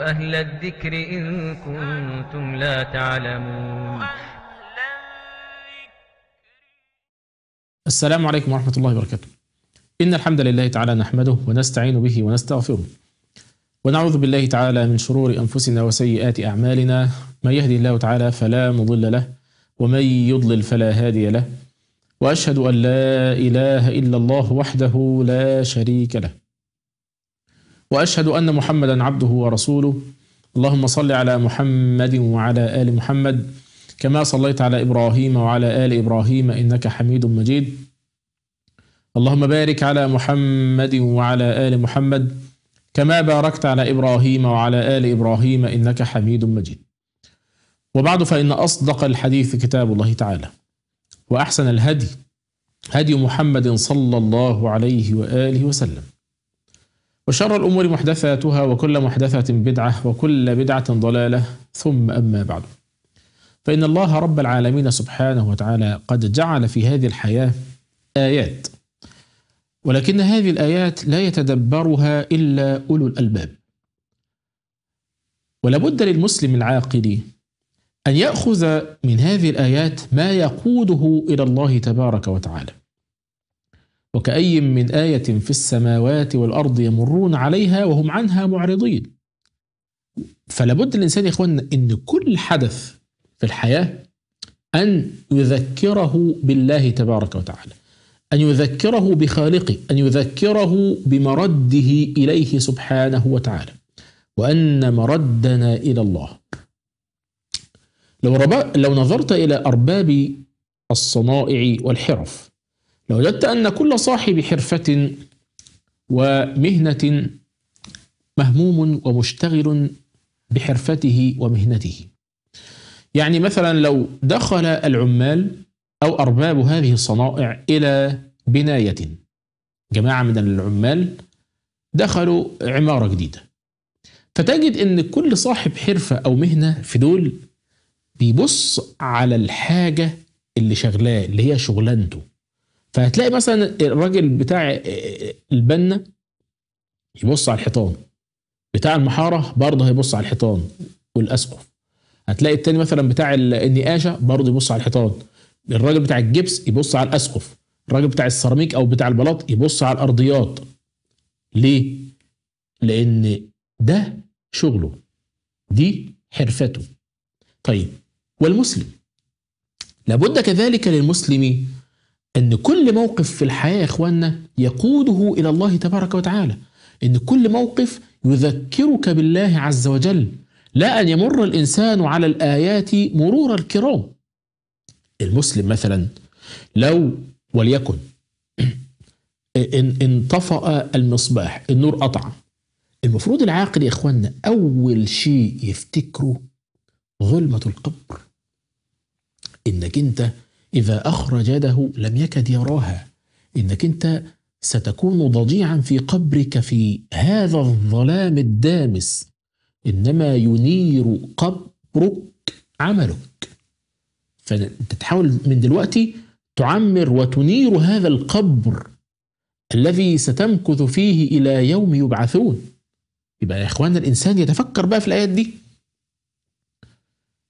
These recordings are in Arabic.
أهل الذكر إن كنتم لا تعلمون السلام عليكم ورحمة الله وبركاته إن الحمد لله تعالى نحمده ونستعين به ونستغفره ونعوذ بالله تعالى من شرور أنفسنا وسيئات أعمالنا من يهدي الله تعالى فلا مضل له ومن يضلل فلا هادي له وأشهد أن لا إله إلا الله وحده لا شريك له واشهد ان محمدا عبده ورسوله اللهم صل على محمد وعلى ال محمد كما صليت على ابراهيم وعلى ال ابراهيم انك حميد مجيد اللهم بارك على محمد وعلى ال محمد كما باركت على ابراهيم وعلى ال ابراهيم انك حميد مجيد وبعد فان اصدق الحديث كتاب الله تعالى واحسن الهدي هدي محمد صلى الله عليه واله وسلم وشر الأمور محدثاتها وكل محدثة بدعة وكل بدعة ضلالة ثم أما بعد فإن الله رب العالمين سبحانه وتعالى قد جعل في هذه الحياة آيات ولكن هذه الآيات لا يتدبرها إلا أولو الألباب ولابد للمسلم العاقل أن يأخذ من هذه الآيات ما يقوده إلى الله تبارك وتعالى وكأي من آية في السماوات والأرض يمرون عليها وهم عنها معرضين فلابد الإنسان يا إخواننا إن كل حدث في الحياة أن يذكره بالله تبارك وتعالى أن يذكره بخالقه أن يذكره بمرده إليه سبحانه وتعالى وأن مردنا إلى الله لو, لو نظرت إلى أرباب الصنائع والحرف لوجدت أن كل صاحب حرفة ومهنة مهموم ومشتغل بحرفته ومهنته يعني مثلا لو دخل العمال أو أرباب هذه الصنائع إلى بناية جماعة من العمال دخلوا عمارة جديدة فتجد أن كل صاحب حرفة أو مهنة في دول بيبص على الحاجة اللي شغلاه اللي هي شغلانته فهتلاقي مثلا الراجل بتاع البنا يبص على الحيطان بتاع المحاره برضه هيبص على الحيطان والاسقف هتلاقي التاني مثلا بتاع النقاشه برضه يبص على الحيطان الراجل بتاع الجبس يبص على الاسقف الراجل بتاع السيراميك او بتاع البلاط يبص على الارضيات ليه لان ده شغله دي حرفته طيب والمسلم لابد كذلك للمسلم أن كل موقف في الحياة يا إخواننا يقوده إلى الله تبارك وتعالى أن كل موقف يذكرك بالله عز وجل لا أن يمر الإنسان على الآيات مرور الكرام المسلم مثلا لو وليكن إن انطفأ المصباح النور قطع المفروض العاقل يا إخواننا أول شيء يفتكره ظلمة القبر إنك أنت إذا أخرج يده لم يكد يراها إنك أنت ستكون ضجيعا في قبرك في هذا الظلام الدامس إنما ينير قبرك عملك فأنت تحاول من دلوقتي تعمر وتنير هذا القبر الذي ستمكث فيه إلى يوم يبعثون يبقى يا إخوان الإنسان يتفكر بقى في الآيات دي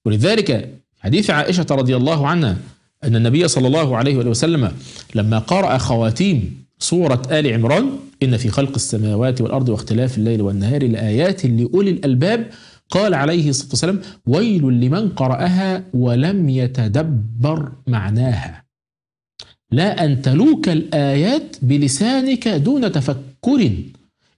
ولذلك حديث عائشة رضي الله عنها أن النبي صلى الله عليه وسلم لما قرأ خواتيم سورة آل عمران إن في خلق السماوات والأرض واختلاف الليل والنهار لآيات لأولي الألباب قال عليه الصلاة والسلام ويل لمن قرأها ولم يتدبر معناها لا أن تلوك الآيات بلسانك دون تفكر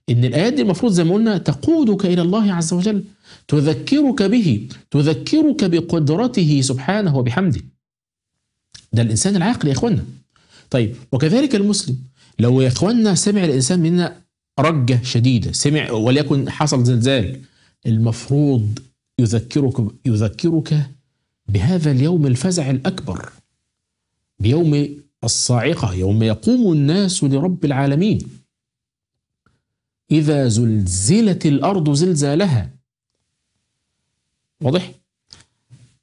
إن الآيات دي المفروض زي ما قلنا تقودك إلى الله عز وجل تذكرك به تذكرك بقدرته سبحانه وبحمده ده الانسان العاقل يا اخوانا طيب وكذلك المسلم لو يا اخوانا سمع الانسان منا رجة شديدة سمع وليكن حصل زلزال المفروض يذكرك يذكرك بهذا اليوم الفزع الأكبر بيوم الصاعقة يوم يقوم الناس لرب العالمين إذا زلزلت الأرض زلزالها واضح؟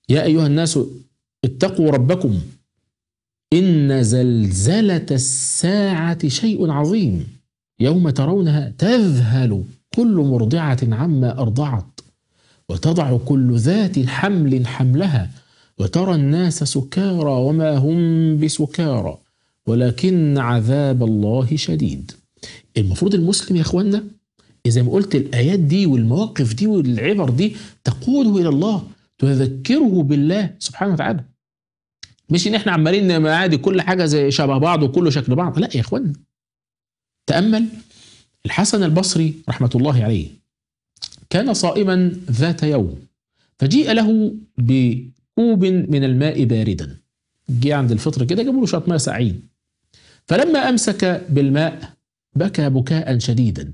يا أيها الناس اتقوا ربكم إن زلزلة الساعة شيء عظيم يوم ترونها تذهل كل مرضعة عما أرضعت وتضع كل ذات حمل حملها وترى الناس سكارى وما هم بسكارى ولكن عذاب الله شديد المفروض المسلم يا اخوانا اذا ما قلت الايات دي والمواقف دي والعبر دي تقوده الى الله تذكره بالله سبحانه وتعالى مش ان احنا عمالين عادي كل حاجه زي شبه بعض وكله شكل بعض لا يا اخوانا تامل الحسن البصري رحمه الله عليه كان صائما ذات يوم فجيء له بكوب من الماء باردا جه عند الفطر كده جابوا له شط ماء سعيد فلما امسك بالماء بكى بكاء شديدا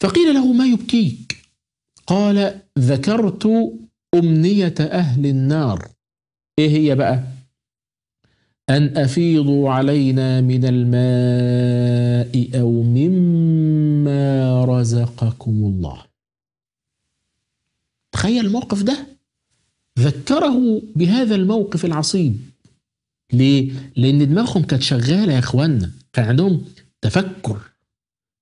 فقيل له ما يبكيك قال ذكرت امنيه اهل النار ايه هي بقى أن أفيضوا علينا من الماء أو مما رزقكم الله تخيل الموقف ده ذكره بهذا الموقف العصيب ليه؟ لأن دماغهم كانت شغالة يا إخوانا كان عندهم تفكر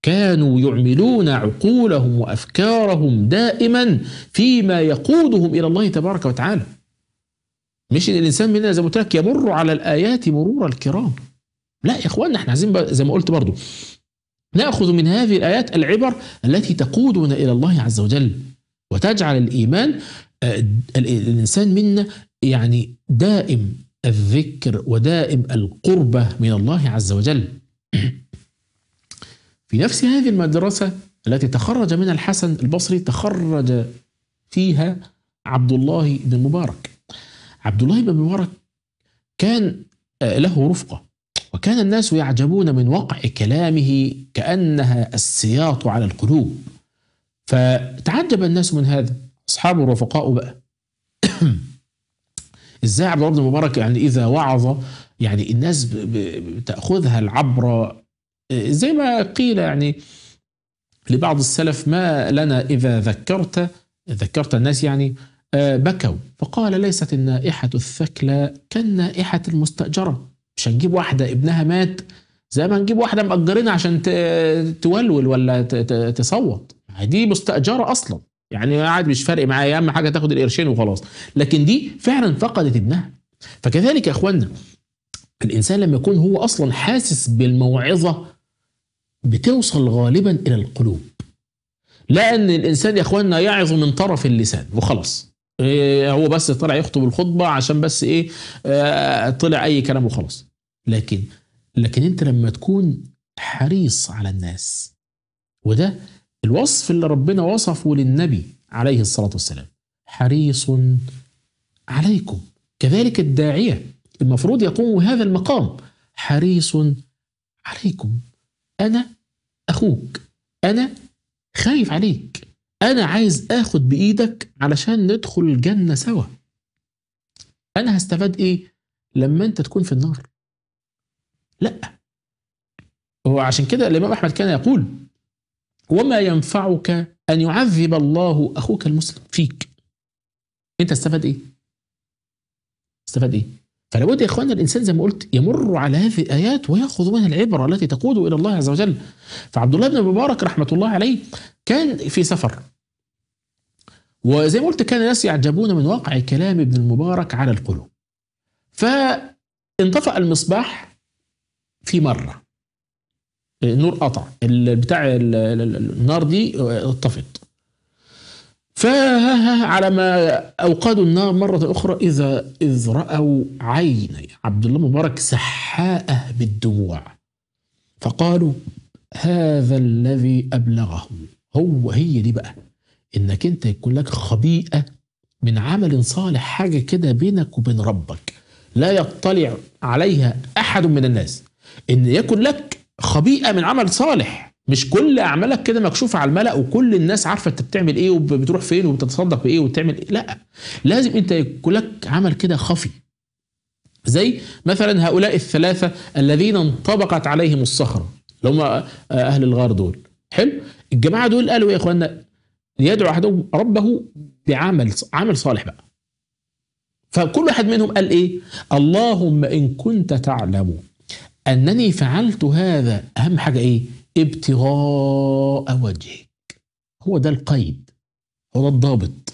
كانوا يعملون عقولهم وأفكارهم دائما فيما يقودهم إلى الله تبارك وتعالى مش ان الانسان مننا زي ما قلت لك يمر على الايات مرور الكرام لا يا اخوانا احنا عايزين زي ما قلت برضو ناخذ من هذه الايات العبر التي تقودنا الى الله عز وجل وتجعل الايمان آه، الانسان منا يعني دائم الذكر ودائم القربه من الله عز وجل في نفس هذه المدرسه التي تخرج منها الحسن البصري تخرج فيها عبد الله بن مبارك عبد الله بن مبارك كان آه، له رفقه وكان الناس يعجبون من وقع كلامه كانها السياط على القلوب فتعجب الناس من هذا اصحابه ورفقائه بقى ازاي عبد الله بن مبارك يعني اذا وعظ يعني الناس بتاخذها العبره آه، زي ما قيل يعني لبعض السلف ما لنا اذا ذكرت ذكرت الناس يعني آه، بكوا فقال ليست النائحة الثكلى كالنائحة المستأجرة مش هنجيب واحدة ابنها مات زي ما هنجيب واحدة مأجرينها عشان تولول ولا تصوت دي مستأجرة أصلا يعني قاعد مش فارق معايا اهم حاجه تاخد القرشين وخلاص لكن دي فعلا فقدت ابنها فكذلك يا اخوانا الانسان لما يكون هو اصلا حاسس بالموعظه بتوصل غالبا الى القلوب لأن الانسان يا اخوانا يعظ من طرف اللسان وخلاص إيه، هو بس طلع يخطب الخطبه عشان بس ايه آه، طلع اي كلام وخلاص لكن لكن انت لما تكون حريص على الناس وده الوصف اللي ربنا وصفه للنبي عليه الصلاه والسلام حريص عليكم كذلك الداعيه المفروض يقوم هذا المقام حريص عليكم انا اخوك انا خايف عليك انا عايز اخد بايدك علشان ندخل الجنه سوا انا هستفاد ايه لما انت تكون في النار لا هو عشان كده الامام احمد كان يقول وما ينفعك ان يعذب الله اخوك المسلم فيك انت استفاد ايه استفاد ايه فلابد يا اخوانا الانسان زي ما قلت يمر على هذه الايات وياخذ منها العبره التي تقود الى الله عز وجل. فعبد الله بن مبارك رحمه الله عليه كان في سفر وزي ما قلت كان الناس يعجبون من واقع كلام ابن المبارك على القلوب فانطفأ المصباح في مرة النور قطع بتاع النار دي اتطفت فعلى ما أوقدوا النار مرة أخرى إذا إذ رأوا عيني عبد الله مبارك سحاءه بالدموع فقالوا هذا الذي أبلغه هو هي دي بقى انك انت يكون لك خبيئه من عمل صالح حاجه كده بينك وبين ربك لا يطلع عليها احد من الناس ان يكون لك خبيئه من عمل صالح مش كل اعمالك كده مكشوفه على الملا وكل الناس عارفه انت بتعمل ايه وبتروح فين وبتتصدق بايه وبتعمل إيه لا لازم انت يكون لك عمل كده خفي زي مثلا هؤلاء الثلاثه الذين انطبقت عليهم الصخره اللي هم اهل الغار دول حلو الجماعه دول قالوا يا اخوانا يدعو احدهم ربه بعمل عمل صالح بقى فكل واحد منهم قال ايه اللهم ان كنت تعلم انني فعلت هذا اهم حاجه ايه ابتغاء وجهك هو ده القيد هو ده الضابط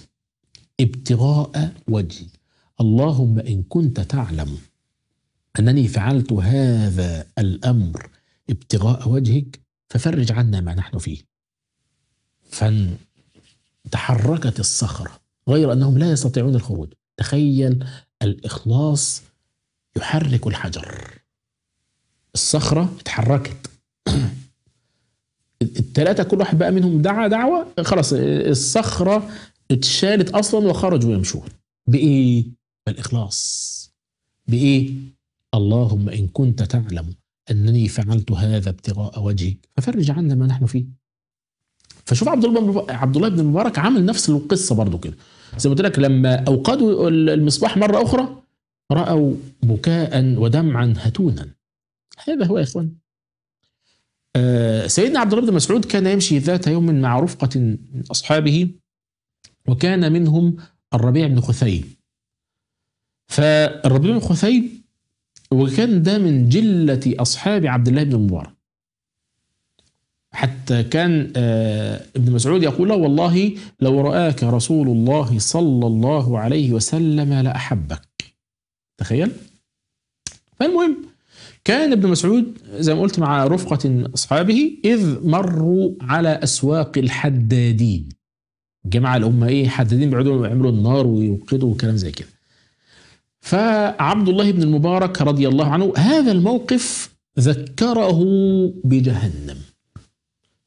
ابتغاء وجهي اللهم ان كنت تعلم انني فعلت هذا الامر ابتغاء وجهك ففرج عنا ما نحن فيه فان تحركت الصخره غير انهم لا يستطيعون الخروج تخيل الاخلاص يحرك الحجر الصخره اتحركت الثلاثه كل واحد بقى منهم دعا دعوه خلاص الصخره اتشالت اصلا وخرجوا يمشون بايه بالاخلاص بايه اللهم ان كنت تعلم انني فعلت هذا ابتغاء وجهك ففرج عنا ما نحن فيه فشوف عبد الله عبد الله بن المبارك عمل نفس القصه برضه كده زي ما قلت لك لما اوقدوا المصباح مره اخرى راوا بكاء ودمعا هتونا هذا هو يا اخوان آه، سيدنا عبد الله بن مسعود كان يمشي ذات يوم مع رفقة من أصحابه وكان منهم الربيع بن خثيم فالربيع بن خثيم وكان ده من جلة أصحاب عبد الله بن المبارك حتى كان آه، ابن مسعود يقول له والله لو رآك رسول الله صلى الله عليه وسلم لأحبك تخيل فالمهم كان ابن مسعود زي ما قلت مع رفقة أصحابه إذ مروا على أسواق الحدادين الجماعة اللي هم إيه حدادين بيقعدوا يعملوا النار ويوقدوا وكلام زي كده فعبد الله بن المبارك رضي الله عنه هذا الموقف ذكره بجهنم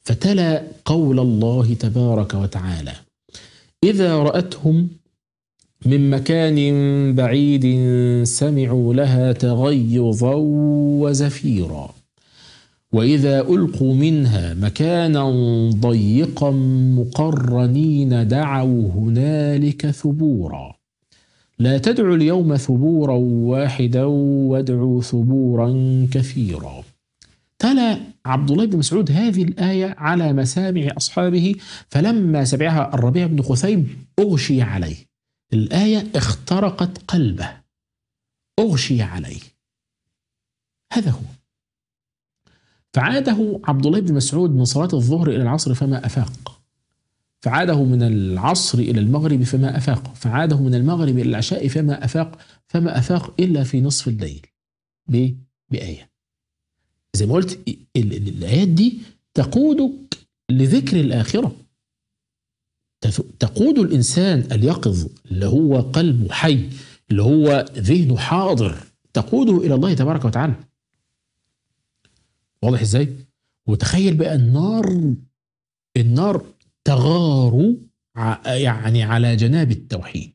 فتلا قول الله تبارك وتعالى إذا رأتهم من مكان بعيد سمعوا لها تغيظا وزفيرا وإذا ألقوا منها مكانا ضيقا مقرنين دعوا هنالك ثبورا لا تدعوا اليوم ثبورا واحدا وادعوا ثبورا كثيرا تلا عبد الله بن مسعود هذه الآية على مسامع أصحابه فلما سمعها الربيع بن خثيم أغشي عليه الآية اخترقت قلبه أغشي عليه هذا هو فعاده عبد الله بن مسعود من صلاة الظهر إلى العصر فما أفاق فعاده من العصر إلى المغرب فما أفاق فعاده من المغرب إلى العشاء فما أفاق فما أفاق إلا في نصف الليل بإيه؟ بآية زي ما قلت الآيات دي تقودك لذكر الآخرة تقود الإنسان اليقظ اللي هو قلبه حي اللي هو ذهنه حاضر تقوده إلى الله تبارك وتعالى واضح إزاي؟ وتخيل بقى النار النار تغار يعني على جناب التوحيد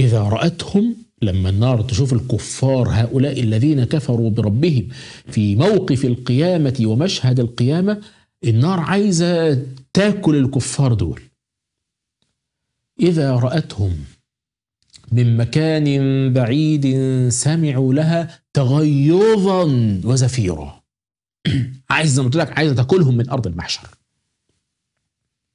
إذا رأتهم لما النار تشوف الكفار هؤلاء الذين كفروا بربهم في موقف القيامة ومشهد القيامة النار عايزة تاكل الكفار دول إذا رأتهم من مكان بعيد سمعوا لها تغيظا وزفيرا عايز زي ما قلت لك عايزه تاكلهم من ارض المحشر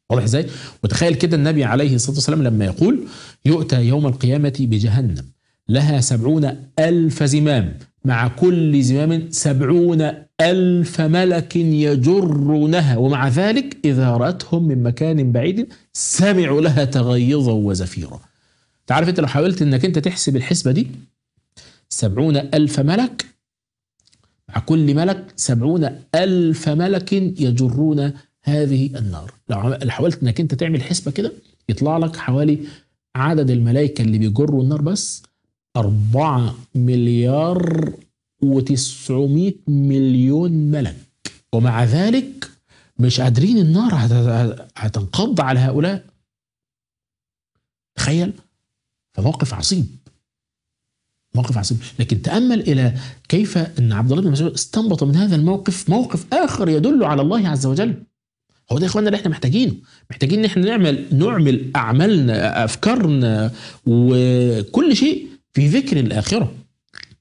واضح ازاي وتخيل كده النبي عليه الصلاه والسلام لما يقول يؤتى يوم القيامه بجهنم لها سبعون ألف زمام مع كل زمام سبعون ألف ملك يجرونها ومع ذلك إذا رأتهم من مكان بعيد سمعوا لها تغيظا وزفيرا تعرف أنت لو حاولت أنك أنت تحسب الحسبة دي سبعون ألف ملك مع كل ملك سبعون ألف ملك يجرون هذه النار لو حاولت أنك أنت تعمل حسبة كده يطلع لك حوالي عدد الملائكة اللي بيجروا النار بس 4 مليار و900 مليون ملك ومع ذلك مش قادرين النار هتنقض على هؤلاء تخيل فموقف عصيب موقف عصيب لكن تأمل إلى كيف أن عبد الله بن مسعود استنبط من هذا الموقف موقف آخر يدل على الله عز وجل هو ده يا اخواننا اللي احنا محتاجينه محتاجين ان احنا نعمل نعمل اعمالنا افكارنا وكل شيء في ذكر الآخرة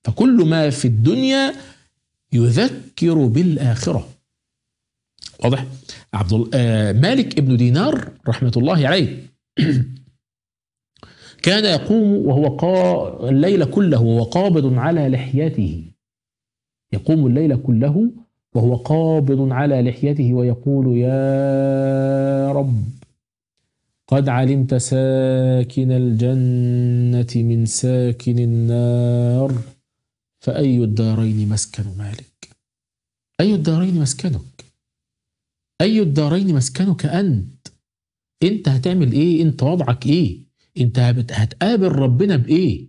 فكل ما في الدنيا يذكر بالآخرة واضح عبد آه، مالك ابن دينار رحمة الله عليه كان يقوم وهو قا الليل كله وهو قابض على لحيته يقوم الليل كله وهو قابض على لحيته ويقول يا رب قد علمت ساكن الجنة من ساكن النار فأي الدارين مسكن مالك أي الدارين مسكنك أي الدارين مسكنك أنت أنت هتعمل إيه أنت وضعك إيه أنت هتقابل ربنا بإيه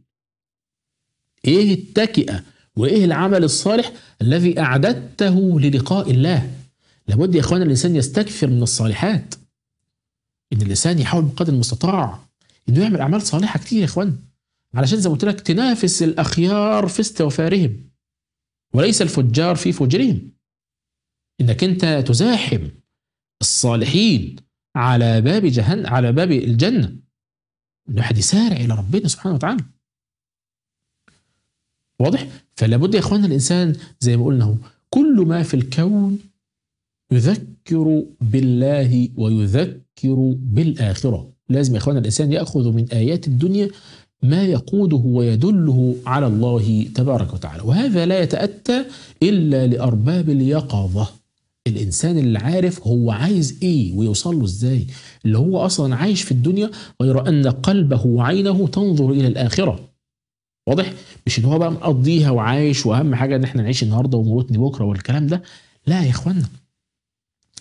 إيه التكئة وإيه العمل الصالح الذي أعددته للقاء الله لابد يا إخوانا الإنسان يستكثر من الصالحات ان الانسان يحاول بقدر المستطاع انه يعمل اعمال صالحه كتير يا اخوان علشان زي ما قلت لك تنافس الاخيار في استوفارهم وليس الفجار في فجرهم انك انت تزاحم الصالحين على باب جهن على باب الجنه الواحد يسارع الى ربنا سبحانه وتعالى واضح فلا بد يا اخوانا الانسان زي ما قلنا كل ما في الكون يذكر بالله ويذكر بالآخرة لازم يا إخوانا الإنسان يأخذ من آيات الدنيا ما يقوده ويدله على الله تبارك وتعالى وهذا لا يتأتى إلا لأرباب اليقظة الإنسان اللي عارف هو عايز إيه ويوصل له إزاي اللي هو أصلا عايش في الدنيا غير أن قلبه وعينه تنظر إلى الآخرة واضح؟ مش إن هو بقى مقضيها وعايش وأهم حاجة إن إحنا نعيش النهاردة وموتني بكرة والكلام ده لا يا إخوانا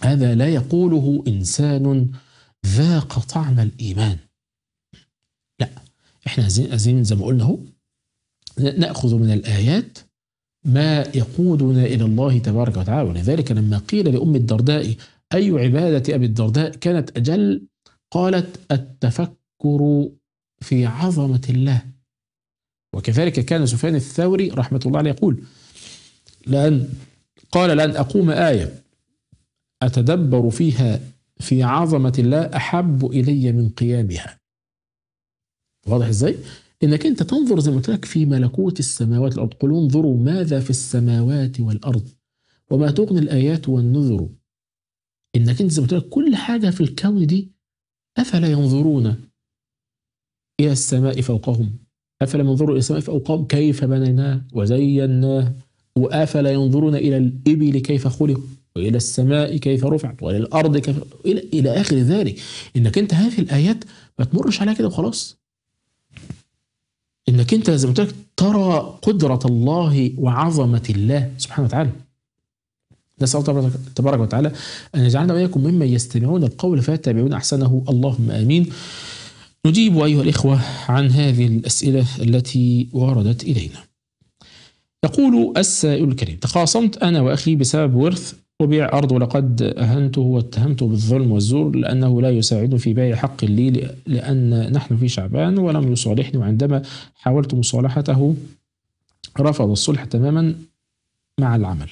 هذا لا يقوله إنسان ذاق طعم الإيمان لا إحنا عايزين زي ما قلنا هو نأخذ من الآيات ما يقودنا إلى الله تبارك وتعالى ولذلك لما قيل لأم الدرداء أي عبادة أبي الدرداء كانت أجل قالت التفكر في عظمة الله وكذلك كان سفيان الثوري رحمة الله عليه يقول لأن قال لن أقوم آية أتدبر فيها في عظمة الله أحب إلي من قيامها واضح إزاي؟ إنك أنت تنظر زي ما قلت لك في ملكوت السماوات والأرض قل انظروا ماذا في السماوات والأرض وما تغني الآيات والنذر إنك أنت زي ما قلت لك كل حاجة في الكون دي أفلا ينظرون إلى السماء فوقهم أفلا ينظروا إلى السماء فوقهم كيف بنيناه وزيناه وأفلا ينظرون إلى الإبل كيف خلقوا وإلى السماء كيف رفعت وإلى الأرض كيف إلى, إلى آخر ذلك إنك أنت هذه الآيات ما تمرش عليها كده وخلاص إنك أنت زي ما قلت ترى قدرة الله وعظمة الله سبحانه وتعالى نسأل الله تبارك وتعالى أن يجعلنا وإياكم ممن يستمعون القول فيتبعون أحسنه اللهم آمين نجيب أيها الإخوة عن هذه الأسئلة التي وردت إلينا يقول السائل الكريم تخاصمت أنا وأخي بسبب ورث وبيع أرض ولقد أهنته واتهمته بالظلم والزور لأنه لا يساعدني في بيع حق لي لأن نحن في شعبان ولم يصالحني وعندما حاولت مصالحته رفض الصلح تماما مع العمل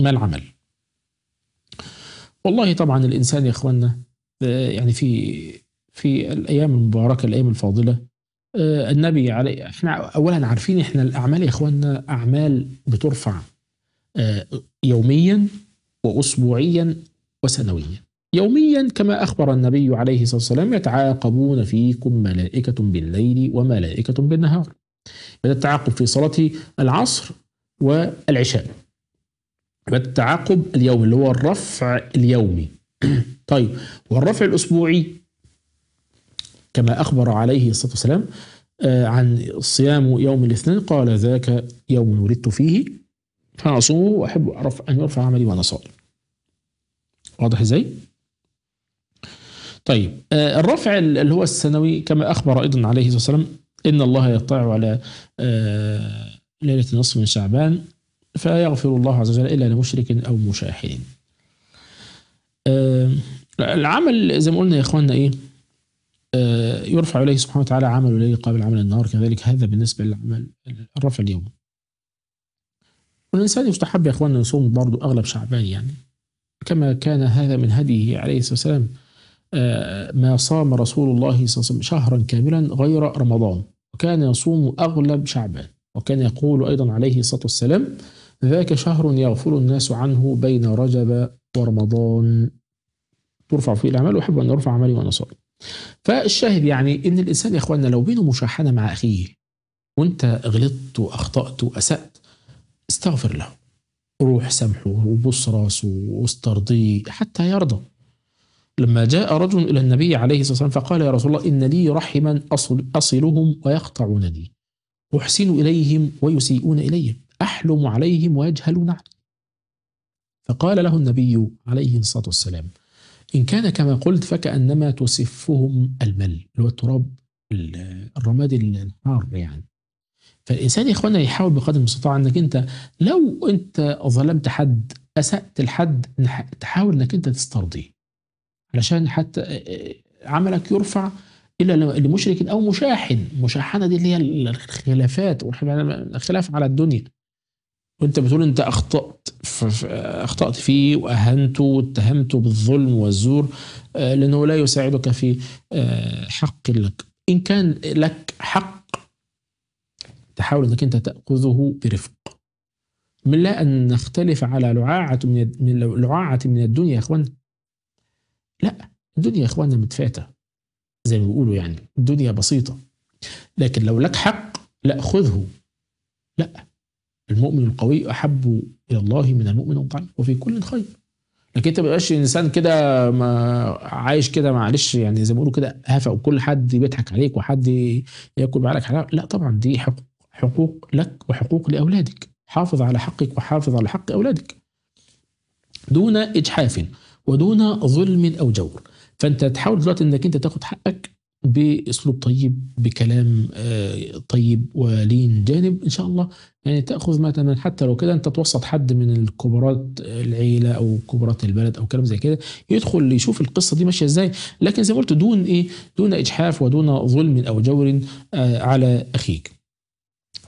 ما العمل والله طبعا الإنسان يا إخواننا يعني في في الأيام المباركة الأيام الفاضلة آه، النبي عليه احنا أولا عارفين احنا الأعمال يا إخواننا أعمال بترفع آه، يوميا وأسبوعيا وسنويا يوميا كما أخبر النبي عليه الصلاة والسلام يتعاقبون فيكم ملائكة بالليل وملائكة بالنهار بدأ التعاقب في صلاة العصر والعشاء بدأ التعاقب اليومي اللي هو الرفع اليومي طيب والرفع الأسبوعي كما أخبر عليه الصلاة والسلام آه، عن صيام يوم الاثنين قال ذاك يوم ولدت فيه فأنا أصوم وأحب أعرف أن يرفع عملي وأنا صائم واضح إزاي؟ طيب آه، الرفع اللي هو السنوي كما أخبر أيضا عليه الصلاة والسلام إن الله يطلع على آه، ليلة النصف من شعبان فيغفر الله عز وجل إلا لمشرك أو مشاحن آه، العمل زي ما قلنا يا إخواننا إيه يرفع إليه سبحانه وتعالى عمل الليل قبل عمل النهار كذلك هذا بالنسبة للعمل الرفع اليومي والإنسان يستحب يا إخواننا يصوم برضه أغلب شعبان يعني كما كان هذا من هديه عليه الصلاة والسلام آه، ما صام رسول الله صلى الله عليه وسلم شهرا كاملا غير رمضان وكان يصوم أغلب شعبان وكان يقول أيضا عليه الصلاة والسلام ذاك شهر يغفر الناس عنه بين رجب ورمضان ترفع فيه الأعمال وأحب أن أرفع عملي وأنا صائم فالشاهد يعني إن الإنسان يا إخواننا لو بينه مشاحنة مع أخيه وأنت غلطت وأخطأت وأسأت استغفر له روح سامحه وبص راسه واسترضيه حتى يرضى لما جاء رجل إلى النبي عليه الصلاة والسلام فقال يا رسول الله إن لي رحما أصل أصلهم ويقطعونني أحسن إليهم ويسيئون إليهم أحلم عليهم ويجهلون عني فقال له النبي عليه الصلاة والسلام إن كان كما قلت فكأنما تسفهم المل اللي هو التراب الرماد الحار يعني فالانسان يا اخوانا يحاول بقدر المستطاع انك انت لو انت ظلمت حد اسات لحد تحاول انك انت تسترضيه علشان حتى عملك يرفع الا لمشرك او مشاحن مشاحنه دي اللي هي الخلافات الخلاف على الدنيا وانت بتقول انت اخطات اخطات فيه واهنته واتهمته بالظلم والزور لانه لا يساعدك في حق لك ان كان لك حق تحاول أنك أنت تأخذه برفق من لا أن نختلف على لعاعة من لعاعة من الدنيا يا إخوانا لا الدنيا يا إخوانا متفاتة زي ما بيقولوا يعني الدنيا بسيطة لكن لو لك حق لا خذه لا المؤمن القوي أحب إلى الله من المؤمن الضعيف وفي كل خير لكن انت ما تبقاش انسان كده ما عايش كده معلش يعني زي ما بيقولوا كده هفا وكل حد بيضحك عليك وحد ياكل معاك حلاوه لا طبعا دي حقوق حقوق لك وحقوق لأولادك حافظ على حقك وحافظ على حق أولادك دون إجحاف ودون ظلم أو جور فأنت تحاول دلوقتي أنك أنت تاخد حقك باسلوب طيب بكلام آه، طيب ولين جانب ان شاء الله يعني تاخذ مثلا حتى لو كده انت توسط حد من الكبرات العيله او كبرات البلد او كلام زي كده يدخل يشوف القصه دي ماشيه ازاي لكن زي ما قلت دون ايه دون اجحاف ودون ظلم او جور آه، على اخيك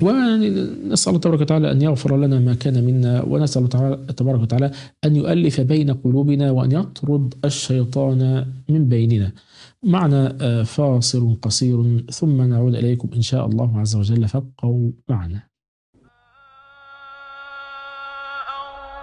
ونسال الله تبارك وتعالى أن يغفر لنا ما كان منا ونسأل الله تبارك وتعالى أن يؤلف بين قلوبنا وأن يطرد الشيطان من بيننا معنا آه، فاصل قصير ثم نعود إليكم إن شاء الله عز وجل فابقوا معنا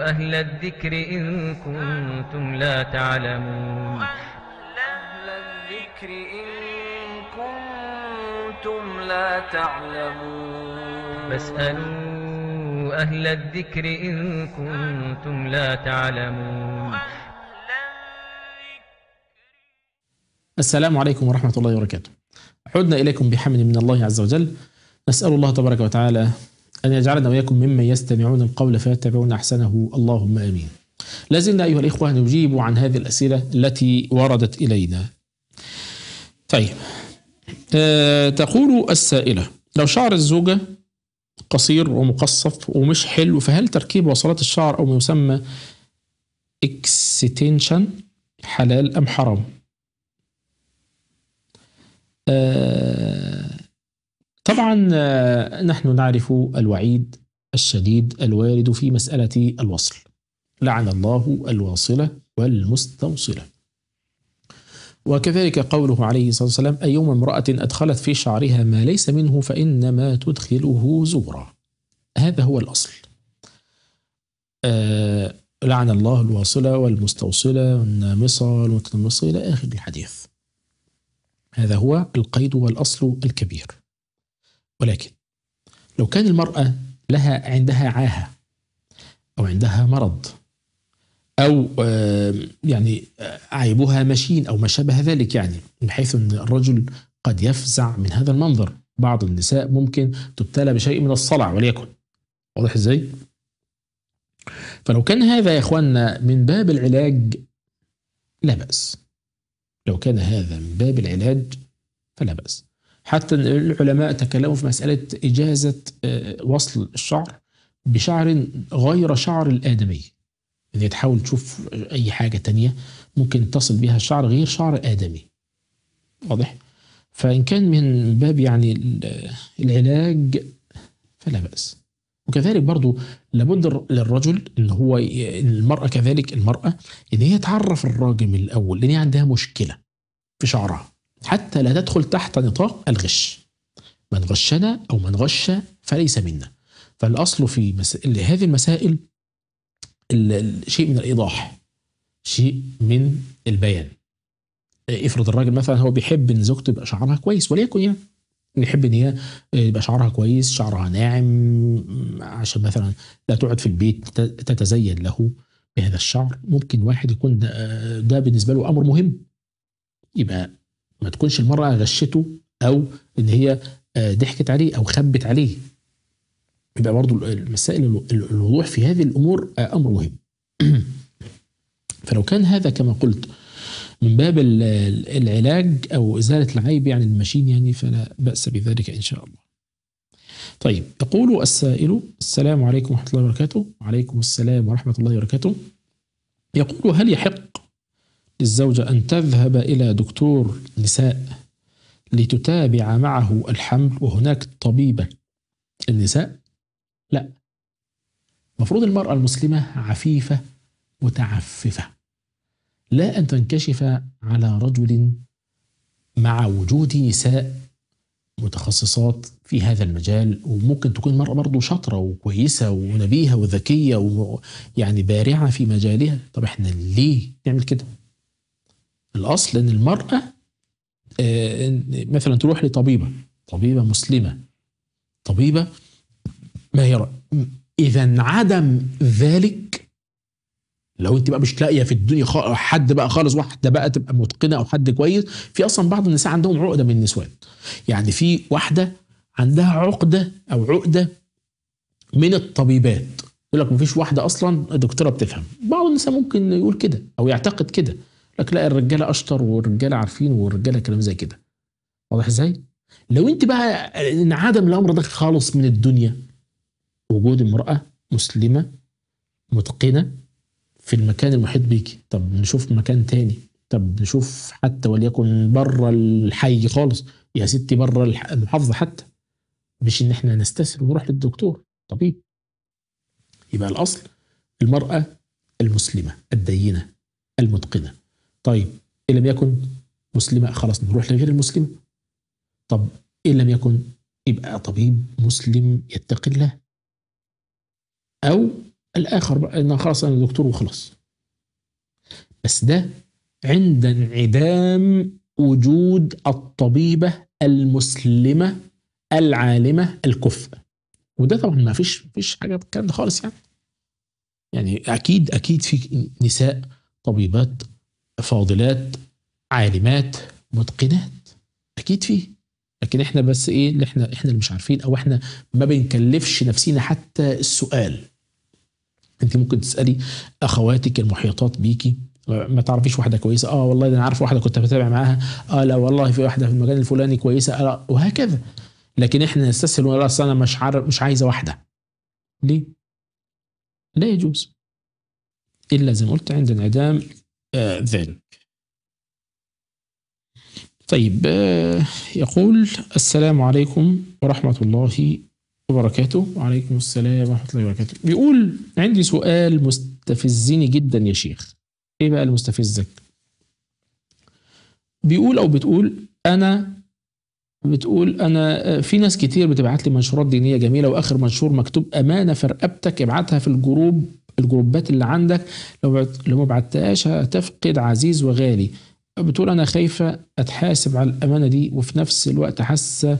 أهل الذكر إن كنتم لا تعلمون أهل الذكر إن كنتم لا تعلمون فاسألوا أهل الذكر إن كنتم لا تعلمون السلام عليكم ورحمة الله وبركاته عدنا إليكم بحمد من الله عز وجل نسأل الله تبارك وتعالى أن يجعلنا وإياكم ممن يستمعون القول فيتبعون أحسنه اللهم آمين لازلنا أيها الإخوة نجيب عن هذه الأسئلة التي وردت إلينا طيب أه تقول السائلة لو شعر الزوجة قصير ومقصف ومش حلو فهل تركيب وصلات الشعر أو ما يسمى اكستنشن حلال أم حرام؟ أه طبعا آه، نحن نعرف الوعيد الشديد الوارد في مسألة الوصل لعن الله الواصلة والمستوصلة وكذلك قوله عليه الصلاة والسلام أيوم امرأة أدخلت في شعرها ما ليس منه فإنما تدخله زورا هذا هو الأصل آه لعن الله الواصلة والمستوصلة والنامصة والمتنمصة إلى آخر الحديث هذا هو القيد والأصل الكبير ولكن لو كان المرأة لها عندها عاهة أو عندها مرض أو يعني آه، عيبها مشين أو ما شابه ذلك يعني من حيث أن الرجل قد يفزع من هذا المنظر بعض النساء ممكن تبتلى بشيء من الصلع وليكن واضح ازاي؟ فلو كان هذا يا اخواننا من باب العلاج لا بأس لو كان هذا من باب العلاج فلا بأس حتى العلماء تكلموا في مسألة إجازة آه، وصل الشعر بشعر غير شعر الآدمي إذا تحاول تشوف أي حاجة تانية ممكن تصل بها الشعر غير شعر آدمي واضح؟ فإن كان من باب يعني العلاج فلا بأس وكذلك برضو لابد للرجل ان هو المرأة كذلك المرأة ان هي تعرف الراجل من الاول لان هي عندها مشكلة في شعرها حتى لا تدخل تحت نطاق الغش من غشنا أو من غش فليس منا فالأصل في مسائل هذه المسائل شيء من الإيضاح شيء من البيان افرض الراجل مثلا هو بيحب ان زوجته يبقى شعرها كويس وليكن يعني يحب ان هي يبقى شعرها كويس شعرها ناعم عشان مثلا لا تقعد في البيت تتزين له بهذا الشعر ممكن واحد يكون ده, ده بالنسبه له امر مهم يبقى ما تكونش المرأة غشته أو إن هي آه، ضحكت عليه أو خبت عليه يبقى برضو المسائل الوضوح في هذه الأمور آه، أمر مهم فلو كان هذا كما قلت من باب العلاج أو إزالة العيب عن يعني المشين يعني فلا بأس بذلك إن شاء الله طيب يقول السائل السلام عليكم ورحمة الله وبركاته وعليكم السلام ورحمة الله وبركاته يقول هل يحق للزوجة أن تذهب إلى دكتور نساء لتتابع معه الحمل وهناك طبيبة النساء لا مفروض المرأة المسلمة عفيفة متعففة لا أن تنكشف على رجل مع وجود نساء متخصصات في هذا المجال وممكن تكون مرأة برضه شاطرة وكويسة ونبيهة وذكية ويعني بارعة في مجالها طب احنا ليه نعمل كده؟ الاصل ان المراه آه، مثلا تروح لطبيبه طبيبه مسلمه طبيبه ماهره اذا عدم ذلك لو انت بقى مش لاقيه في الدنيا حد بقى خالص واحده بقى تبقى متقنه او حد كويس في اصلا بعض النساء عندهم عقده من النسوان يعني في واحده عندها عقده او عقده من الطبيبات يقول لك مفيش واحده اصلا دكتوره بتفهم بعض النساء ممكن يقول كده او يعتقد كده لك لا الرجاله اشطر والرجاله عارفين والرجاله كلام زي كده واضح ازاي لو انت بقى انعدم الامر ده خالص من الدنيا وجود امراه مسلمه متقنه في المكان المحيط بيكي طب نشوف مكان تاني طب نشوف حتى وليكن بره الحي خالص يا ستي بره المحافظه حتى مش ان احنا نستسهل ونروح للدكتور طبيب يبقى الاصل المراه المسلمه الدينه المتقنه طيب إن لم يكن مسلمة خلاص نروح لغير المسلم طب إن لم يكن يبقى طبيب مسلم يتقي الله أو الآخر بقى ان خلاص أنا دكتور وخلاص بس ده عند انعدام وجود الطبيبة المسلمة العالمة الكفء وده طبعا ما فيش فيش حاجة بالكلام ده خالص يعني يعني أكيد أكيد في نساء طبيبات فاضلات عالمات متقنات اكيد فيه لكن احنا بس ايه اللي احنا احنا اللي مش عارفين او احنا ما بنكلفش نفسينا حتى السؤال انت ممكن تسالي اخواتك المحيطات بيكي ما تعرفيش واحده كويسه اه والله انا عارف واحده كنت بتابع معاها اه لا والله في واحده في المكان الفلاني كويسه آه لا وهكذا لكن احنا نستسهل ولا انا مش عارف مش عايزه واحده ليه؟ لا يجوز الا زي ما قلت عند انعدام آه، ذلك طيب آه، يقول السلام عليكم ورحمة الله وبركاته وعليكم السلام ورحمة الله وبركاته بيقول عندي سؤال مستفزني جدا يا شيخ ايه بقى المستفزك بيقول او بتقول انا بتقول انا آه، في ناس كتير بتبعت لي منشورات دينيه جميله واخر منشور مكتوب امانه في رقبتك ابعتها في الجروب الجروبات اللي عندك لو لو ما بعتهاش هتفقد عزيز وغالي بتقول انا خايفه اتحاسب على الامانه دي وفي نفس الوقت حاسه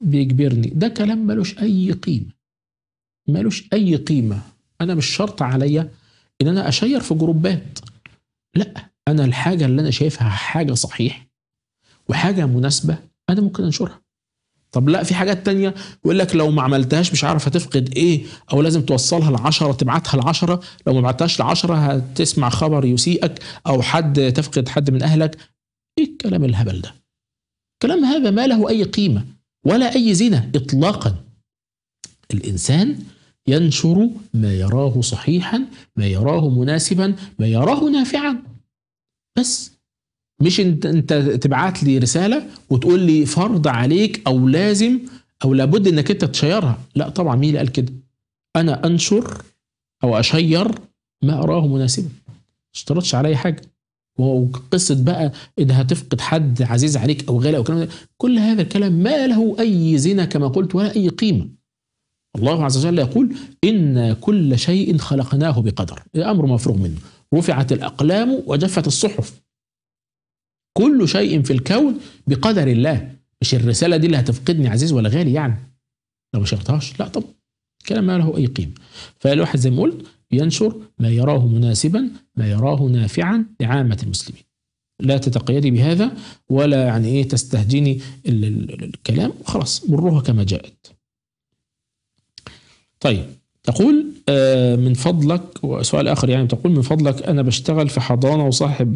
بيجبرني ده كلام ملوش اي قيمه ملوش اي قيمه انا مش شرط عليا ان انا اشير في جروبات لا انا الحاجه اللي انا شايفها حاجه صحيح وحاجه مناسبه انا ممكن انشرها طب لا في حاجات تانية يقول لك لو ما عملتهاش مش عارف هتفقد ايه او لازم توصلها لعشرة تبعتها لعشرة لو ما بعتهاش لعشرة هتسمع خبر يسيئك او حد تفقد حد من اهلك ايه الكلام الهبل ده كلام هذا ما له اي قيمة ولا اي زنا اطلاقا الانسان ينشر ما يراه صحيحا ما يراه مناسبا ما يراه نافعا بس مش انت انت تبعت لي رساله وتقول لي فرض عليك او لازم او لابد انك انت تشيرها لا طبعا مين اللي قال كده انا انشر او اشير ما اراه مناسبا ما اشترطش علي حاجه وقصه بقى ان هتفقد حد عزيز عليك او غالي او كلام كل هذا الكلام ما له اي زنا كما قلت ولا اي قيمه الله عز وجل يقول ان كل شيء خلقناه بقدر الامر مفروغ منه رفعت الاقلام وجفت الصحف كل شيء في الكون بقدر الله مش الرسالة دي اللي هتفقدني عزيز ولا غالي يعني لو ما شرتهاش لا طبعا كلام ما له أي قيمة فالواحد زي ما قلت ينشر ما يراه مناسبا ما يراه نافعا لعامة المسلمين لا تتقيدي بهذا ولا يعني ايه تستهجني الكلام وخلاص مروها كما جاءت طيب تقول آه، من فضلك وسؤال اخر يعني تقول من فضلك انا بشتغل في حضانه وصاحب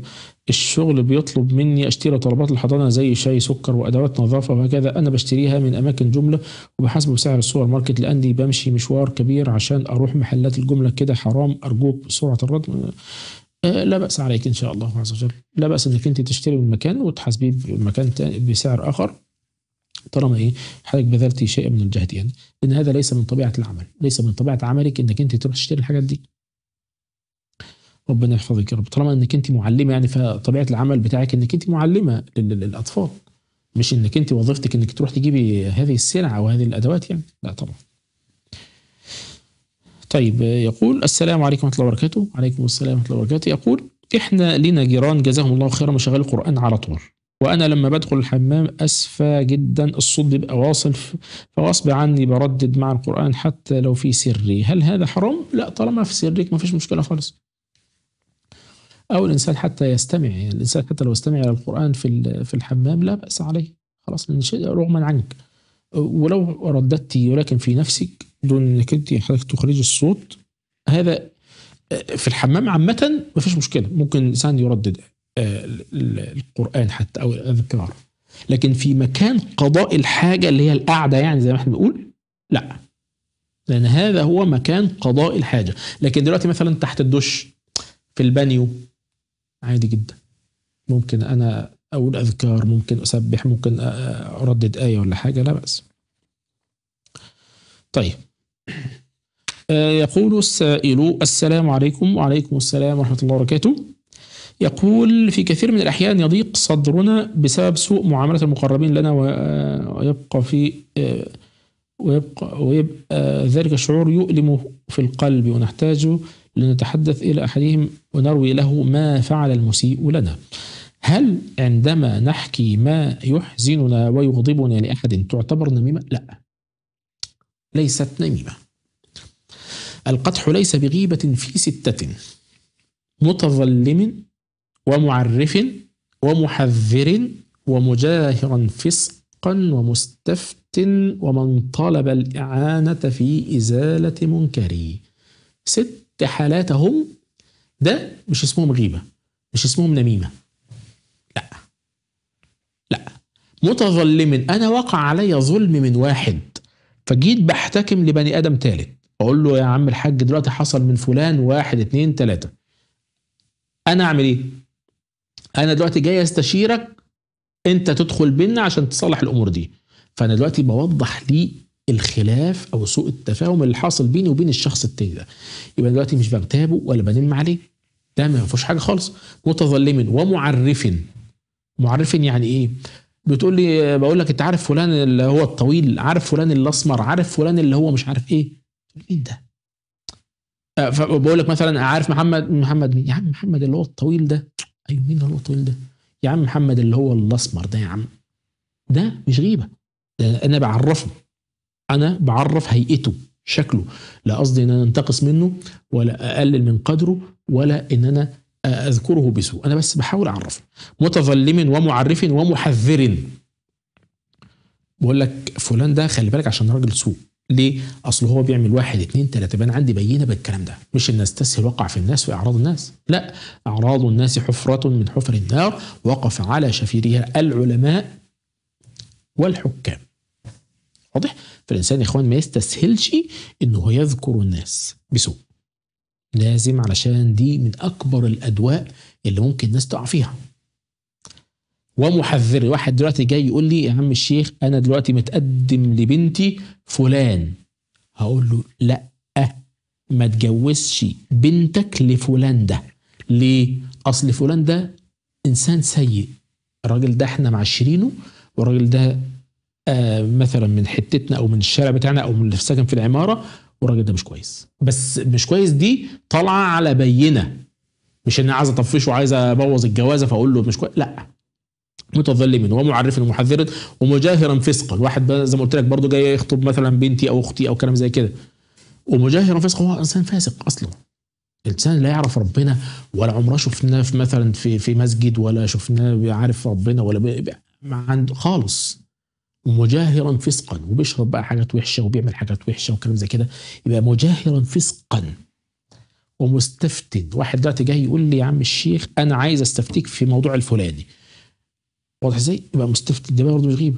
الشغل بيطلب مني اشتري طلبات الحضانه زي شاي سكر وادوات نظافه وهكذا انا بشتريها من اماكن جمله وبحسب سعر السوبر ماركت لاني بمشي مشوار كبير عشان اروح محلات الجمله كده حرام ارجوك بسرعه الرد آه، لا بأس عليك إن شاء الله عز وجل لا بأس إنك أنت تشتري من مكان وتحاسبيه بمكان تاني بسعر آخر طالما ايه حضرتك بذلت شيئا من الجهد يعني لان هذا ليس من طبيعه العمل ليس من طبيعه عملك انك انت تروح تشتري الحاجات دي ربنا يحفظك يا رب طالما انك انت معلمه يعني فطبيعه العمل بتاعك انك انت معلمه للاطفال مش انك انت وظيفتك انك تروح تجيبي هذه السلع وهذه الادوات يعني لا طبعا طيب يقول السلام عليكم ورحمه الله وبركاته وعليكم السلام ورحمه الله وبركاته يقول احنا لنا جيران جزاهم الله خيرا مشغل القران على طول وانا لما بدخل الحمام اسفى جدا الصوت بيبقى واصل فغصب عني بردد مع القران حتى لو في سري هل هذا حرام لا طالما في سرك مفيش مشكله خالص او الانسان حتى يستمع يعني الانسان حتى لو استمع الى القران في في الحمام لا باس عليه خلاص من شيء رغما عنك ولو رددتي ولكن في نفسك دون انك انت حضرتك تخرجي الصوت هذا آه، في الحمام عامة مفيش مشكلة ممكن الإنسان يردد آه، القرآن حتى أو الأذكار لكن في مكان قضاء الحاجة اللي هي القعدة يعني زي ما احنا بنقول لا لأن هذا هو مكان قضاء الحاجة لكن دلوقتي مثلا تحت الدش في البانيو عادي جدا ممكن أنا أقول أذكار ممكن أسبح ممكن أردد آية ولا حاجة لا بأس طيب آه، يقول السائل السلام عليكم وعليكم السلام ورحمة الله وبركاته يقول في كثير من الأحيان يضيق صدرنا بسبب سوء معاملة المقربين لنا آه، ويبقى في آه، ويبقى ويبقى ذلك الشعور يؤلم في القلب ونحتاج لنتحدث إلى أحدهم ونروي له ما فعل المسيء لنا هل عندما نحكي ما يحزننا ويغضبنا لأحد تعتبر نميمة؟ لا ليست نميمة القدح ليس بغيبة في ستة متظلم ومعرف ومحذر ومجاهرا فسقا ومستفت ومن طلب الإعانة في إزالة منكري ست حالات هم ده مش اسمهم غيبة مش اسمهم نميمة لا لا متظلم أنا وقع علي ظلم من واحد فجيت بحتكم لبني آدم ثالث أقول له يا عم الحاج دلوقتي حصل من فلان واحد اتنين تلاتة أنا أعمل إيه؟ انا دلوقتي جاي استشيرك انت تدخل بينا عشان تصلح الامور دي فانا دلوقتي بوضح لي الخلاف او سوء التفاهم اللي حاصل بيني وبين الشخص التاني ده يبقى دلوقتي مش بغتابه ولا بنم عليه ده ما فيهوش حاجه خالص متظلم ومعرف معرف يعني ايه بتقول لي بقول لك انت عارف فلان اللي هو الطويل عارف فلان الاسمر عارف فلان اللي هو مش عارف ايه مين إيه ده أه، فبقول لك مثلا عارف محمد محمد مين يا عم محمد اللي هو الطويل ده ايوه مين هو الطويل ده؟ يا عم محمد اللي هو الاسمر ده يا عم ده مش غيبه ده انا بعرفه انا بعرف هيئته شكله لا قصدي ان انا انتقص منه ولا اقلل من قدره ولا ان انا اذكره بسوء انا بس بحاول اعرفه متظلم ومعرف ومحذر بقول لك فلان ده خلي بالك عشان راجل سوء ليه؟ اصل هو بيعمل واحد اتنين تلاته بان عندي بينه بالكلام ده، مش ان استسهل وقع في الناس في اعراض الناس، لا اعراض الناس حفره من حفر النار وقف على شفيرها العلماء والحكام. واضح؟ فالانسان يا اخوان ما يستسهلش انه هو يذكر الناس بسوء. لازم علشان دي من اكبر الادواء اللي ممكن الناس تقع فيها. ومحذري واحد دلوقتي جاي يقول لي يا عم الشيخ انا دلوقتي متقدم لبنتي فلان هقول له لا ما تجوزش بنتك لفلان ده ليه اصل فلان ده انسان سيء الراجل ده احنا معشرينه والراجل ده آه مثلا من حتتنا او من الشارع بتاعنا او من اللي في ساكن في العماره والراجل ده مش كويس بس مش كويس دي طالعه على بينه مش ان انا عايز اطفشه وعايز ابوظ الجوازه فاقول له مش كويس لا متظلما ومعرفا ومحذرا ومجاهرا فسقا واحد زي ما قلت لك برضه جاي يخطب مثلا بنتي او اختي او كلام زي كده ومجاهرا فسقا هو انسان فاسق اصلا الانسان لا يعرف ربنا ولا عمره شفناه في مثلا في في مسجد ولا شفناه عارف ربنا ولا عند خالص ومجاهرا فسقا وبيشرب بقى حاجات وحشه وبيعمل حاجات وحشه وكلام زي كده يبقى مجاهرا فسقا ومستفتن واحد دلوقتي جاي يقول لي يا عم الشيخ انا عايز استفتيك في موضوع الفلاني واضح ازاي؟ يبقى مستفتي الدماء برضه مش غيبه.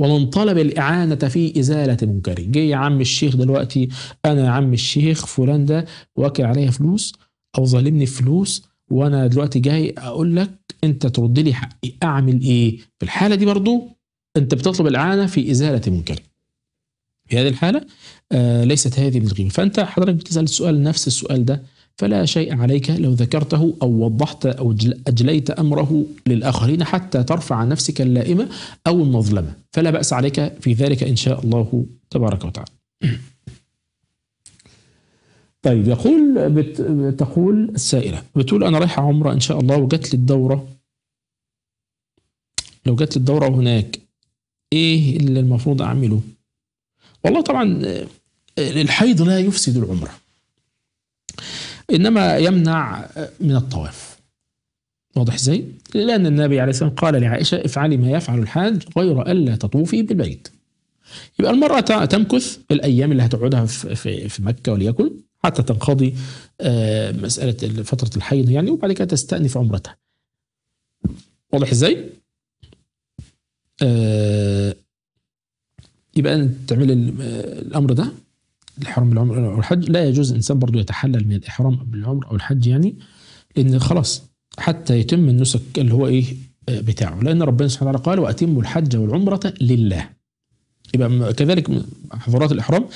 ومن طلب الإعانة في إزالة منكر جه يا عم الشيخ دلوقتي أنا يا عم الشيخ فلان ده واكل عليا فلوس أو ظالمني فلوس وأنا دلوقتي جاي أقول لك أنت ترد لي حقي أعمل إيه؟ في الحالة دي برضو أنت بتطلب الإعانة في إزالة منكر في هذه الحالة آه ليست هذه من الغيبة فأنت حضرتك بتسأل السؤال نفس السؤال ده فلا شيء عليك لو ذكرته أو وضحت أو أجليت أمره للآخرين حتى ترفع عن نفسك اللائمة أو المظلمة فلا بأس عليك في ذلك إن شاء الله تبارك وتعالى طيب يقول بت... تقول السائلة بتقول أنا رايحة عمرة إن شاء الله وجات لي الدورة لو جات لي الدورة هناك إيه اللي المفروض أعمله والله طبعا آه، آه، الحيض لا يفسد العمره إنما يمنع من الطواف واضح ازاي؟ لأن النبي عليه السلام قال لعائشة افعلي ما يفعل الحاج غير ألا تطوفي بالبيت يبقى المرأة تمكث الأيام اللي هتقعدها في, في مكة وليكن حتى تنقضي آه، مسألة فترة الحيض يعني وبعد كده تستأنف عمرتها واضح ازاي؟ آه، يبقى تعمل آه، الأمر ده الإحرام العمر أو الحج لا يجوز الإنسان برضو يتحلل من الإحرام بالعمر أو الحج يعني لأن خلاص حتى يتم النسك اللي هو إيه بتاعه لأن ربنا سبحانه وتعالى قال وأتموا الحج والعمرة لله يبقى كذلك حضرات الإحرام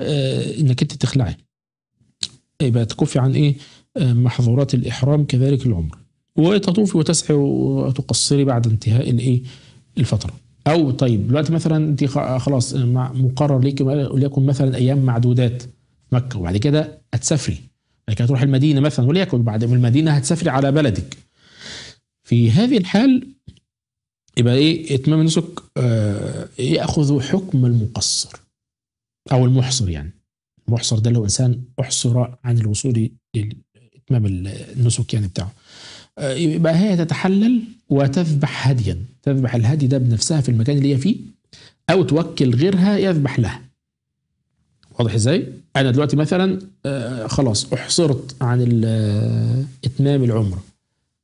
آه، إنك أنت تخلعي يبقى تكفي عن إيه آه، محظورات الإحرام كذلك العمرة وتطوفي وتسعي وتقصري بعد انتهاء الإيه الفترة او طيب دلوقتي مثلا انت خلاص مقرر ليك وليكن مثلا ايام معدودات مكه وبعد كده هتسافري بعد كده تروح المدينه مثلا وليكن بعد من المدينه هتسافري على بلدك في هذه الحال يبقى ايه اتمام النسك آه ياخذ حكم المقصر او المحصر يعني المحصر ده لو انسان احصر عن الوصول لاتمام النسك يعني بتاعه آه يبقى هي تتحلل وتذبح هديا تذبح الهدي ده بنفسها في المكان اللي هي فيه او توكل غيرها يذبح لها واضح ازاي انا دلوقتي مثلا آه، خلاص احصرت عن آه، اتمام العمره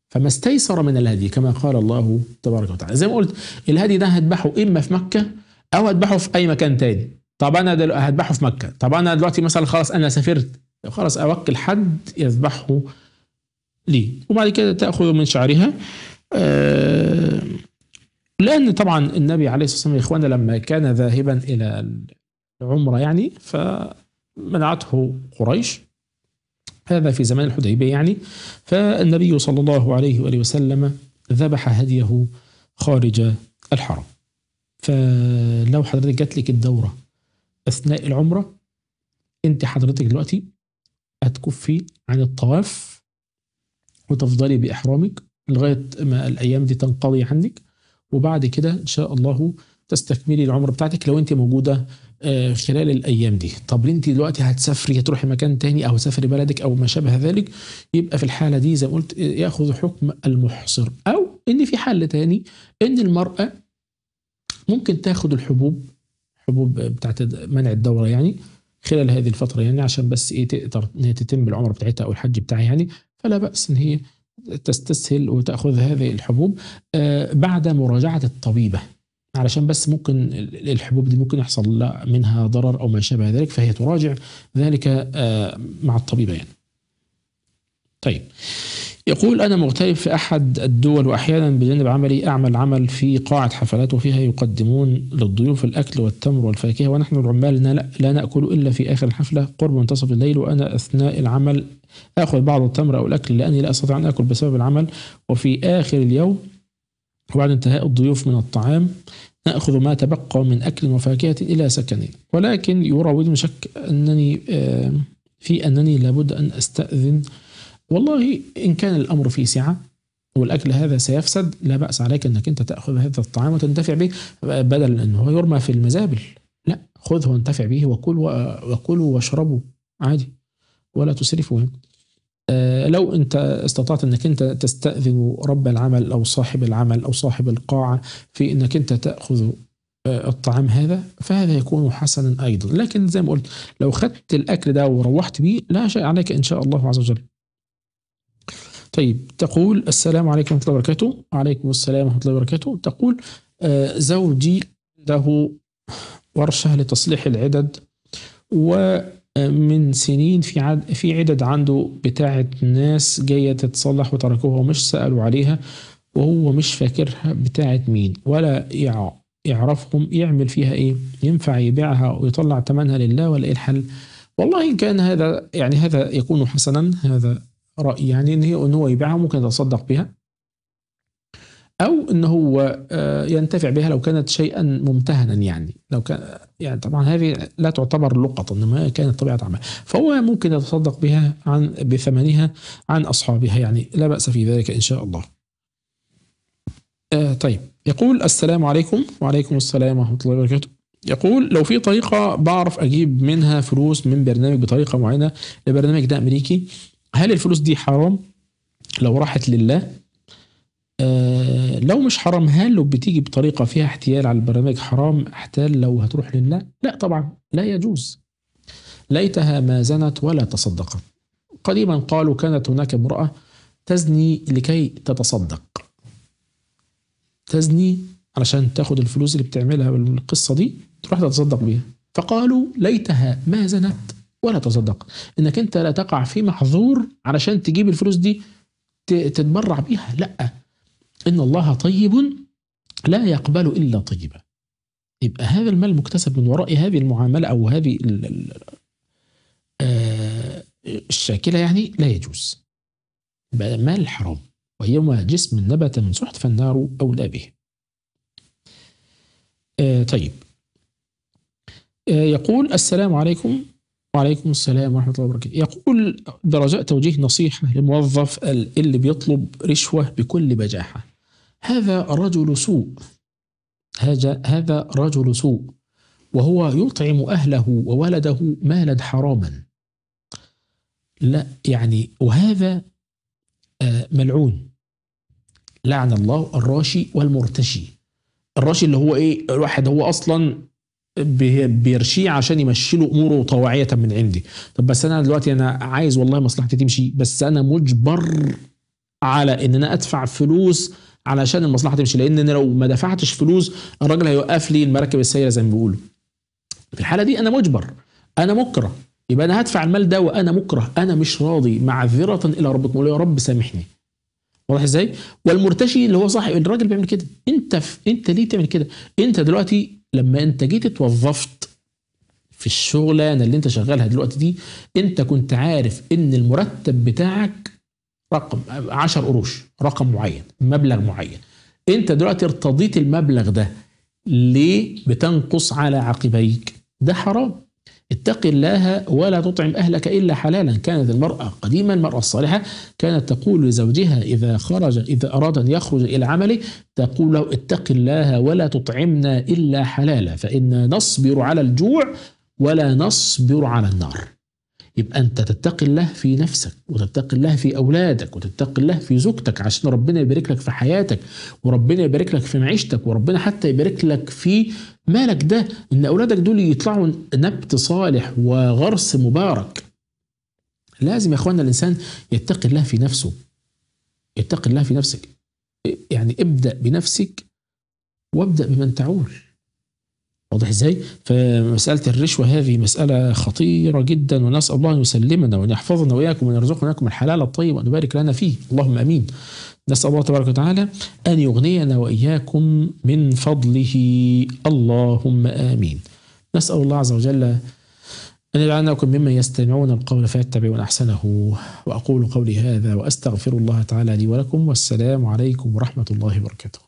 فما استيسر من الهدي كما قال الله تبارك وتعالى زي ما قلت الهدي ده هذبحه اما في مكه او هذبحه في اي مكان تاني طب انا هذبحه في مكه طب انا دلوقتي مثلا خلاص انا سافرت خلاص اوكل حد يذبحه لي وبعد كده تاخذ من شعرها آه لأن طبعا النبي عليه الصلاة والسلام يا إخوانا لما كان ذاهبا إلى العمرة يعني فمنعته قريش هذا في زمان الحديبية يعني فالنبي صلى الله عليه وآله وسلم ذبح هديه خارج الحرم فلو حضرتك جات لك الدورة أثناء العمرة أنت حضرتك دلوقتي هتكفي عن الطواف وتفضلي بإحرامك لغاية ما الأيام دي تنقضي عنك وبعد كده ان شاء الله تستكملي العمر بتاعتك لو انت موجوده آه، خلال الايام دي طب انت دلوقتي هتسافري هتروحي مكان تاني او هتسافري بلدك او ما شابه ذلك يبقى في الحاله دي زي ما قلت آه، ياخذ حكم المحصر او ان في حل تاني ان المراه ممكن تاخد الحبوب حبوب بتاعت منع الدوره يعني خلال هذه الفتره يعني عشان بس ايه تقدر ان هي تتم العمر بتاعتها او الحج بتاعها يعني فلا باس ان هي تستسهل وتاخذ هذه الحبوب آه، بعد مراجعه الطبيبه علشان بس ممكن الحبوب دي ممكن يحصل منها ضرر او ما شابه ذلك فهي تراجع ذلك آه، مع الطبيبه يعني. طيب يقول أنا مغترب في أحد الدول وأحيانا بجانب عملي أعمل عمل في قاعة حفلات وفيها يقدمون للضيوف الأكل والتمر والفاكهة ونحن العمال لا نأكل إلا في آخر الحفلة قرب منتصف الليل وأنا أثناء العمل آخذ بعض التمر أو الأكل لأني لا أستطيع أن آكل بسبب العمل وفي آخر اليوم وبعد انتهاء الضيوف من الطعام نأخذ ما تبقى من أكل وفاكهة إلى سكني ولكن يراودني شك أنني آه، في أنني لابد أن أستأذن والله إن كان الأمر في سعة والأكل هذا سيفسد لا بأس عليك أنك أنت تأخذ هذا الطعام وتنتفع به بدل أنه يرمى في المزابل لا خذه وانتفع به وكل وكلوا واشربوا عادي ولا تسرفوا يعني. آه لو انت استطعت انك انت تستاذن رب العمل او صاحب العمل او صاحب القاعه في انك انت تاخذ آه، الطعام هذا فهذا يكون حسنا ايضا لكن زي ما قلت لو خدت الاكل ده وروحت به لا شيء عليك ان شاء الله عز وجل طيب تقول السلام عليكم ورحمه الله وبركاته وعليكم السلام ورحمه الله وبركاته تقول آه، زوجي له ورشه لتصليح العدد ومن آه، سنين في عد في عدد عنده بتاعه ناس جايه تتصلح وتركوها ومش سالوا عليها وهو مش فاكرها بتاعه مين ولا يعرفهم يعمل فيها ايه ينفع يبيعها ويطلع ثمنها لله ولا ايه الحل والله إن كان هذا يعني هذا يكون حسنا هذا رأي يعني ان هي ان هو يبيعها ممكن يتصدق بها او ان هو آه، ينتفع بها لو كانت شيئا ممتهنا يعني لو كان يعني طبعا هذه لا تعتبر لقط انما كانت طبيعه عمل فهو ممكن يتصدق بها عن بثمنها عن اصحابها يعني لا باس في ذلك ان شاء الله. آه طيب يقول السلام عليكم وعليكم السلام ورحمه الله وبركاته. يقول لو في طريقه بعرف اجيب منها فلوس من برنامج بطريقه معينه لبرنامج ده امريكي هل الفلوس دي حرام لو راحت لله آه لو مش حرام هل لو بتيجي بطريقه فيها احتيال على البرنامج حرام احتال لو هتروح لله لا طبعا لا يجوز ليتها ما زنت ولا تصدقت قديما قالوا كانت هناك امراه تزني لكي تتصدق تزني علشان تاخد الفلوس اللي بتعملها بالقصه دي تروح تتصدق بيها فقالوا ليتها ما زنت ولا تصدق انك انت لا تقع في محظور علشان تجيب الفلوس دي تتبرع بيها لا ان الله طيب لا يقبل الا طيبا يبقى هذا المال مكتسب من وراء هذه المعامله او هذه آه، الشاكله يعني لا يجوز بقى مال حرام ويوم جسم نبت من سحت فالنار اولى به آه، طيب آه، يقول السلام عليكم وعليكم السلام ورحمة الله وبركاته يقول درجاء توجيه نصيحة لموظف اللي بيطلب رشوة بكل بجاحة هذا رجل سوء هذا هذا رجل سوء وهو يطعم أهله وولده مالا حراما لا يعني وهذا آه، ملعون لعن الله الراشي والمرتشي الراشي اللي هو ايه الواحد هو اصلا بيرشيه عشان يمشي له اموره طوعيه من عندي طب بس انا دلوقتي انا عايز والله مصلحتي تمشي بس انا مجبر على ان انا ادفع فلوس علشان المصلحه تمشي لان انا لو ما دفعتش فلوس الراجل هيوقف لي المراكب السايره زي ما بيقولوا في الحاله دي انا مجبر انا مكره يبقى انا هدفع المال ده وانا مكره انا مش راضي معذره الى ربك يا رب سامحني واضح ازاي؟ والمرتشي اللي هو صاحب الراجل بيعمل كده انت ف... انت ليه بتعمل كده؟ انت دلوقتي لما انت جيت اتوظفت في الشغلانه اللي انت شغالها دلوقتي دي انت كنت عارف ان المرتب بتاعك رقم 10 قروش رقم معين مبلغ معين انت دلوقتي ارتضيت المبلغ ده ليه بتنقص على عقبيك ده حرام اتق الله ولا تطعم أهلك إلا حلالا كانت المرأة قديما المرأة الصالحة كانت تقول لزوجها إذا خرج إذا أراد أن يخرج إلى عمله تقول له اتق الله ولا تطعمنا إلا حلالا فإنا نصبر على الجوع ولا نصبر على النار يبقى انت تتقي الله في نفسك وتتقي الله في اولادك وتتقي الله في زوجتك عشان ربنا يبارك لك في حياتك وربنا يبارك لك في معيشتك وربنا حتى يبارك لك في مالك ده ان اولادك دول يطلعوا نبت صالح وغرس مبارك لازم يا اخوانا الانسان يتقي الله في نفسه يتقي الله في نفسك يعني ابدا بنفسك وابدا بمن تعول واضح ازاي؟ فمساله الرشوه هذه مساله خطيره جدا ونسال الله ان يسلمنا وان يحفظنا واياكم وان يرزقنا اياكم الحلال الطيب وان يبارك لنا فيه، اللهم امين. نسأل الله تبارك وتعالى أن يغنينا وإياكم من فضله اللهم آمين نسأل الله عز وجل أن يجعلناكم ممن يستمعون القول فيتبعون أحسنه وأقول قولي هذا وأستغفر الله تعالى لي ولكم والسلام عليكم ورحمة الله وبركاته